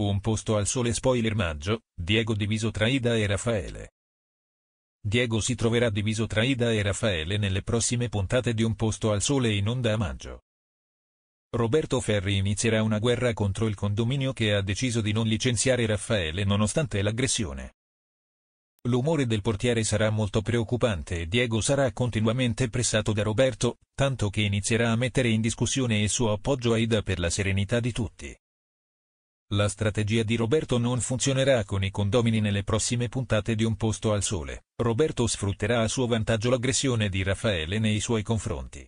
Un posto al sole spoiler maggio, Diego diviso tra Ida e Raffaele. Diego si troverà diviso tra Ida e Raffaele nelle prossime puntate di Un posto al sole in onda a maggio. Roberto Ferri inizierà una guerra contro il condominio che ha deciso di non licenziare Raffaele nonostante l'aggressione. L'umore del portiere sarà molto preoccupante e Diego sarà continuamente pressato da Roberto, tanto che inizierà a mettere in discussione il suo appoggio a Ida per la serenità di tutti. La strategia di Roberto non funzionerà con i condomini nelle prossime puntate di Un posto al sole. Roberto sfrutterà a suo vantaggio l'aggressione di Raffaele nei suoi confronti.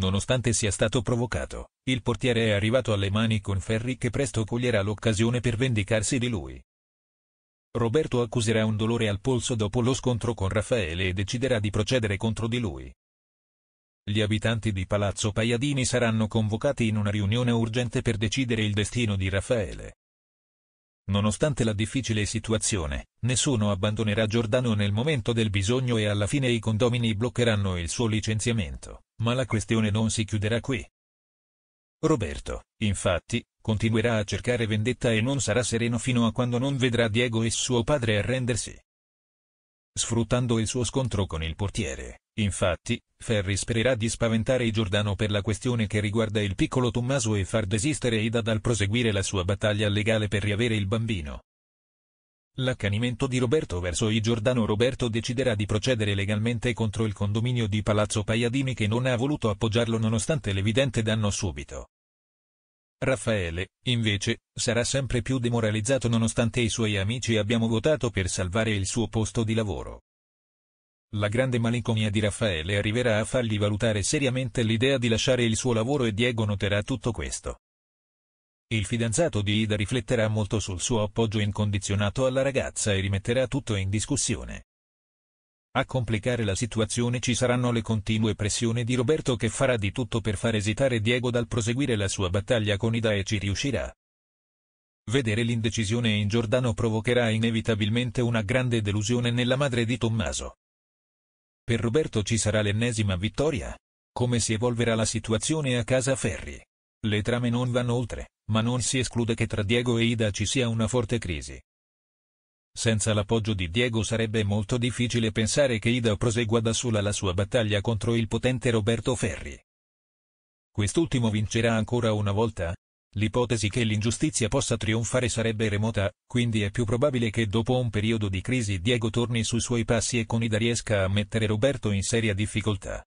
Nonostante sia stato provocato, il portiere è arrivato alle mani con Ferri che presto coglierà l'occasione per vendicarsi di lui. Roberto accuserà un dolore al polso dopo lo scontro con Raffaele e deciderà di procedere contro di lui. Gli abitanti di Palazzo Paiadini saranno convocati in una riunione urgente per decidere il destino di Raffaele. Nonostante la difficile situazione, nessuno abbandonerà Giordano nel momento del bisogno e alla fine i condomini bloccheranno il suo licenziamento, ma la questione non si chiuderà qui. Roberto, infatti, continuerà a cercare vendetta e non sarà sereno fino a quando non vedrà Diego e suo padre arrendersi sfruttando il suo scontro con il portiere. Infatti, Ferri spererà di spaventare i Giordano per la questione che riguarda il piccolo Tommaso e far desistere Ida dal proseguire la sua battaglia legale per riavere il bambino. L'accanimento di Roberto verso i Giordano Roberto deciderà di procedere legalmente contro il condominio di Palazzo Paiadini che non ha voluto appoggiarlo nonostante l'evidente danno subito. Raffaele, invece, sarà sempre più demoralizzato nonostante i suoi amici abbiano votato per salvare il suo posto di lavoro. La grande malinconia di Raffaele arriverà a fargli valutare seriamente l'idea di lasciare il suo lavoro e Diego noterà tutto questo. Il fidanzato di Ida rifletterà molto sul suo appoggio incondizionato alla ragazza e rimetterà tutto in discussione. A complicare la situazione ci saranno le continue pressioni di Roberto che farà di tutto per far esitare Diego dal proseguire la sua battaglia con Ida e ci riuscirà. Vedere l'indecisione in Giordano provocherà inevitabilmente una grande delusione nella madre di Tommaso. Per Roberto ci sarà l'ennesima vittoria. Come si evolverà la situazione a casa Ferri? Le trame non vanno oltre, ma non si esclude che tra Diego e Ida ci sia una forte crisi. Senza l'appoggio di Diego sarebbe molto difficile pensare che Ida prosegua da sola la sua battaglia contro il potente Roberto Ferri. Quest'ultimo vincerà ancora una volta? L'ipotesi che l'ingiustizia possa trionfare sarebbe remota, quindi è più probabile che dopo un periodo di crisi Diego torni sui suoi passi e con Ida riesca a mettere Roberto in seria difficoltà.